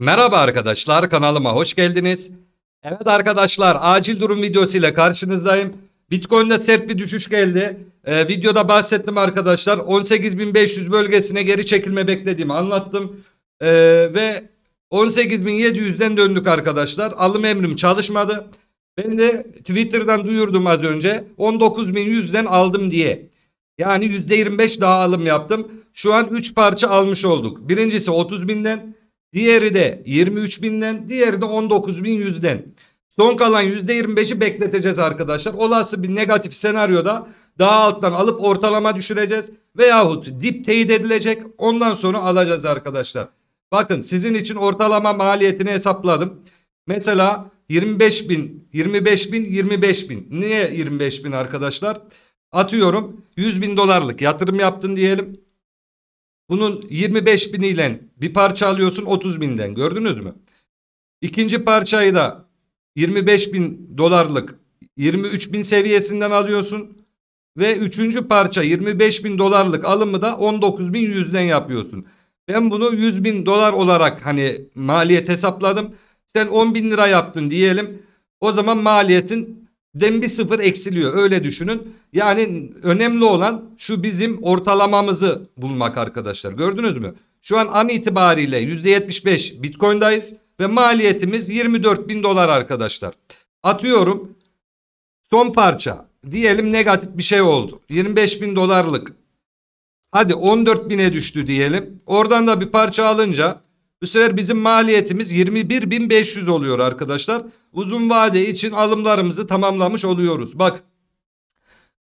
Merhaba arkadaşlar kanalıma hoş geldiniz. Evet arkadaşlar acil durum videosu ile karşınızdayım. Bitcoin'de sert bir düşüş geldi. Ee, videoda bahsettim arkadaşlar 18.500 bölgesine geri çekilme beklediğimi anlattım. Ee, ve 18.700'den döndük arkadaşlar. Alım emrim çalışmadı. Ben de Twitter'dan duyurdum az önce 19.100'den aldım diye. Yani %25 daha alım yaptım. Şu an 3 parça almış olduk. Birincisi 30.000'den Diğeri de 23 binden diğeri de 19 bin yüzden. Son kalan %25'i bekleteceğiz arkadaşlar. Olası bir negatif senaryoda daha alttan alıp ortalama düşüreceğiz. Veyahut dip teyit edilecek ondan sonra alacağız arkadaşlar. Bakın sizin için ortalama maliyetini hesapladım. Mesela 25 bin, 25 bin, 25 bin. Niye 25 bin arkadaşlar? Atıyorum 100 bin dolarlık yatırım yaptın diyelim. Bunun 25 bin ile bir parça alıyorsun 30 binden gördünüz mü? İkinci parçayı da 25 bin dolarlık 23 bin seviyesinden alıyorsun. Ve üçüncü parça 25 bin dolarlık alımı da 19 bin yüzden yapıyorsun. Ben bunu 100 bin dolar olarak hani maliyet hesapladım. Sen 10 bin lira yaptın diyelim. O zaman maliyetin den bir sıfır eksiliyor öyle düşünün. Yani önemli olan şu bizim ortalamamızı bulmak arkadaşlar gördünüz mü? Şu an an itibariyle %75 bitcoin'dayız ve maliyetimiz 24 bin dolar arkadaşlar. Atıyorum son parça diyelim negatif bir şey oldu 25 bin dolarlık. Hadi 14 bine düştü diyelim. Oradan da bir parça alınca bu sefer bizim maliyetimiz 21.500 oluyor arkadaşlar. Uzun vade için alımlarımızı tamamlamış oluyoruz. Bak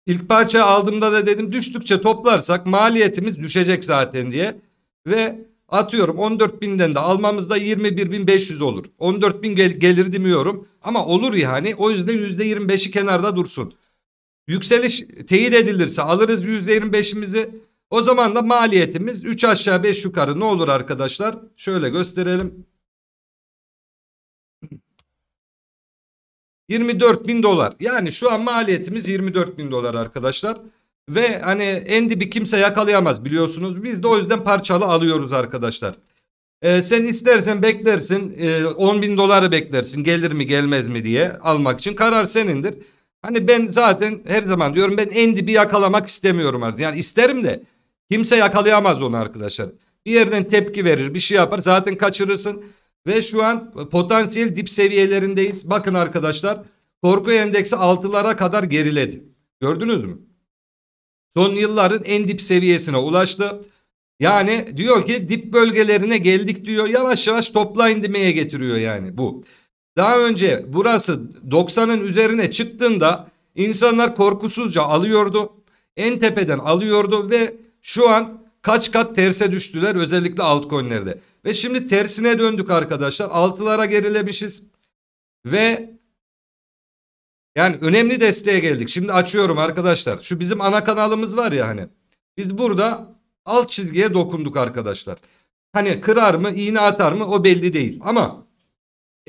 ilk parça aldığımda da dedim düştükçe toplarsak maliyetimiz düşecek zaten diye. Ve atıyorum 14.000'den de almamızda 21.500 olur. 14.000 gel gelir demiyorum ama olur yani o yüzden %25'i kenarda dursun. Yükseliş teyit edilirse alırız %25'imizi o zaman da maliyetimiz 3 aşağı 5 yukarı ne olur arkadaşlar? Şöyle gösterelim. 24 bin dolar. Yani şu an maliyetimiz 24 bin dolar arkadaşlar. Ve hani endi bir kimse yakalayamaz biliyorsunuz. Biz de o yüzden parçalı alıyoruz arkadaşlar. Ee, sen istersen beklersin e, 10 bin doları beklersin gelir mi gelmez mi diye almak için karar senindir. Hani ben zaten her zaman diyorum ben endi bir yakalamak istemiyorum artık. Yani isterim de Kimse yakalayamaz onu arkadaşlar. Bir yerden tepki verir bir şey yapar zaten kaçırırsın. Ve şu an potansiyel dip seviyelerindeyiz. Bakın arkadaşlar korku endeksi 6'lara kadar geriledi. Gördünüz mü? Son yılların en dip seviyesine ulaştı. Yani diyor ki dip bölgelerine geldik diyor. Yavaş yavaş topla indimeye getiriyor yani bu. Daha önce burası 90'ın üzerine çıktığında insanlar korkusuzca alıyordu. En tepeden alıyordu ve şu an kaç kat terse düştüler özellikle altcoin'lerde. Ve şimdi tersine döndük arkadaşlar. Altılara gerilemişiz. Ve yani önemli desteğe geldik. Şimdi açıyorum arkadaşlar. Şu bizim ana kanalımız var ya hani. Biz burada alt çizgiye dokunduk arkadaşlar. Hani kırar mı iğne atar mı o belli değil. Ama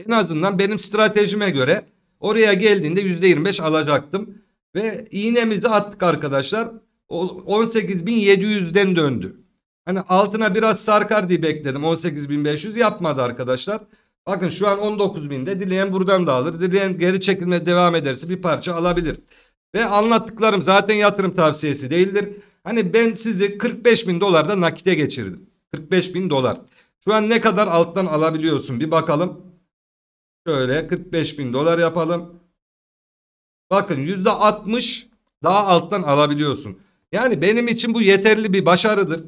en azından benim stratejime göre oraya geldiğinde %25 alacaktım. Ve iğnemizi attık arkadaşlar. 18.700'den döndü. Hani altına biraz sarkar diye bekledim. 18.500 yapmadı arkadaşlar. Bakın şu an 19.000'de dileyen buradan da alır. Dileyen geri çekilme devam ederse bir parça alabilir. Ve anlattıklarım zaten yatırım tavsiyesi değildir. Hani ben sizi 45.000 bin dolarda nakite geçirdim. 45.000 dolar. Şu an ne kadar alttan alabiliyorsun bir bakalım. Şöyle 45.000 dolar yapalım. Bakın %60 daha alttan alabiliyorsun. Yani benim için bu yeterli bir başarıdır.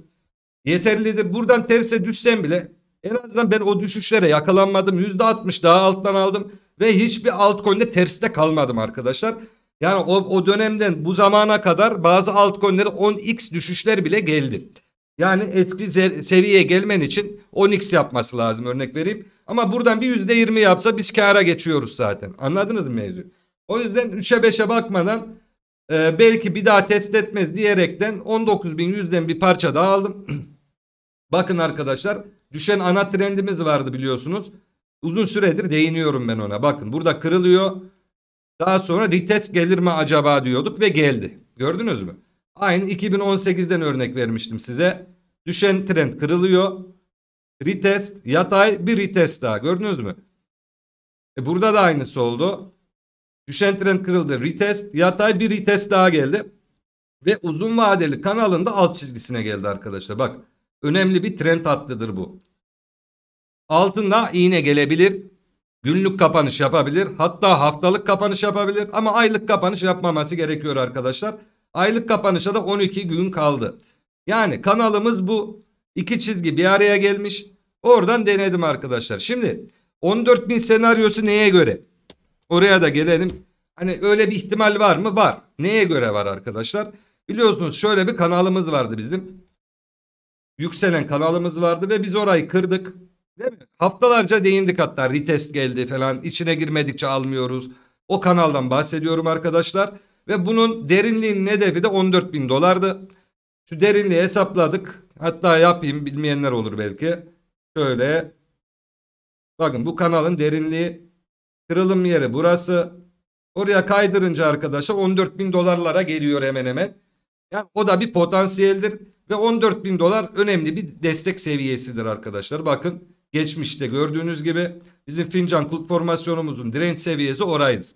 Yeterlidir. Buradan terse düşsem bile en azından ben o düşüşlere yakalanmadım. %60 daha alttan aldım ve hiçbir altcoin'de terste kalmadım arkadaşlar. Yani o, o dönemden bu zamana kadar bazı altcoin'lere 10x düşüşler bile geldi. Yani eski seviyeye gelmen için 10x yapması lazım örnek vereyim. Ama buradan bir %20 yapsa biz kâra geçiyoruz zaten. Anladınız mı mevzu? O yüzden 3'e 5'e bakmadan e, belki bir daha test etmez diyerekten 19.100'den bir parça daha aldım. Bakın arkadaşlar düşen ana trendimiz vardı biliyorsunuz. Uzun süredir değiniyorum ben ona. Bakın burada kırılıyor. Daha sonra retest gelir mi acaba diyorduk ve geldi. Gördünüz mü? Aynı 2018'den örnek vermiştim size. Düşen trend kırılıyor. Retest, yatay bir retest daha. Gördünüz mü? E burada da aynısı oldu. Düşen trend kırıldı. Retest yatay bir retest daha geldi. Ve uzun vadeli kanalında alt çizgisine geldi arkadaşlar. Bak önemli bir trend hattıdır bu. Altında iğne gelebilir. Günlük kapanış yapabilir. Hatta haftalık kapanış yapabilir. Ama aylık kapanış yapmaması gerekiyor arkadaşlar. Aylık kapanışa da 12 gün kaldı. Yani kanalımız bu. iki çizgi bir araya gelmiş. Oradan denedim arkadaşlar. Şimdi 14.000 senaryosu neye göre? Oraya da gelelim. Hani öyle bir ihtimal var mı? Var. Neye göre var arkadaşlar? Biliyorsunuz şöyle bir kanalımız vardı bizim. Yükselen kanalımız vardı ve biz orayı kırdık. Değil mi? Haftalarca değindik hatta retest geldi falan. İçine girmedikçe almıyoruz. O kanaldan bahsediyorum arkadaşlar. Ve bunun derinliğinin hedefi de 14 bin dolardı. Şu derinliği hesapladık. Hatta yapayım bilmeyenler olur belki. Şöyle. Bakın bu kanalın derinliği Kırılım yeri burası. Oraya kaydırınca arkadaşlar 14 bin dolarlara geliyor hemen hemen. Yani o da bir potansiyeldir. Ve 14 bin dolar önemli bir destek seviyesidir arkadaşlar. Bakın geçmişte gördüğünüz gibi bizim fincan kulp formasyonumuzun direnç seviyesi oraydı.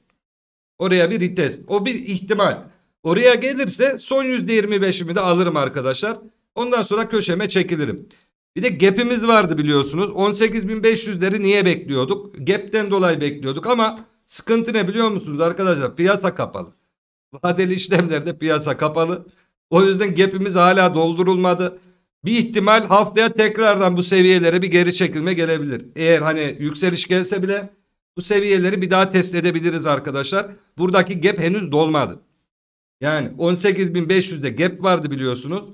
Oraya bir retest. O bir ihtimal. Oraya gelirse son %25'imi de alırım arkadaşlar. Ondan sonra köşeme çekilirim. Bir de gap'imiz vardı biliyorsunuz. 18.500'leri niye bekliyorduk? Gap'ten dolayı bekliyorduk ama sıkıntı ne biliyor musunuz arkadaşlar? Piyasa kapalı. Vadeli işlemlerde piyasa kapalı. O yüzden gap'imiz hala doldurulmadı. Bir ihtimal haftaya tekrardan bu seviyelere bir geri çekilme gelebilir. Eğer hani yükseliş gelse bile bu seviyeleri bir daha test edebiliriz arkadaşlar. Buradaki gap henüz dolmadı. Yani 18.500'de gap vardı biliyorsunuz.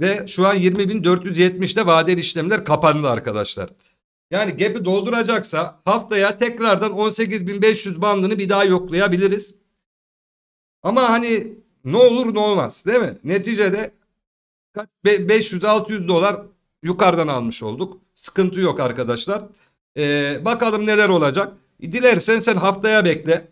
Ve şu an 20.470'de vadeli işlemler kapandı arkadaşlar. Yani gap'i dolduracaksa haftaya tekrardan 18.500 bandını bir daha yoklayabiliriz. Ama hani ne olur ne olmaz değil mi? Neticede 500-600 dolar yukarıdan almış olduk. Sıkıntı yok arkadaşlar. Ee, bakalım neler olacak. Dilersen sen haftaya bekle.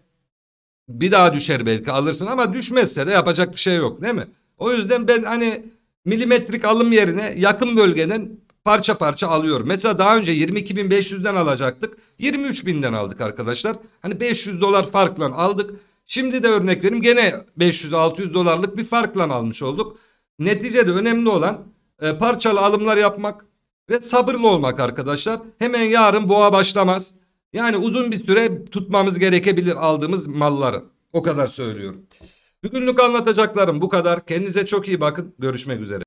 Bir daha düşer belki alırsın ama düşmezse de yapacak bir şey yok değil mi? O yüzden ben hani milimetrik alım yerine yakın bölgeden parça parça alıyor. Mesela daha önce 22.500'den alacaktık. 23.000'den aldık arkadaşlar. Hani 500 dolar farkla aldık. Şimdi de örnek vereyim gene 500-600 dolarlık bir farkla almış olduk. Neticede önemli olan e, parçalı alımlar yapmak ve sabırlı olmak arkadaşlar. Hemen yarın boğa başlamaz. Yani uzun bir süre tutmamız gerekebilir aldığımız malları. O kadar söylüyorum. Bugünlük anlatacaklarım bu kadar. Kendinize çok iyi bakın. Görüşmek üzere.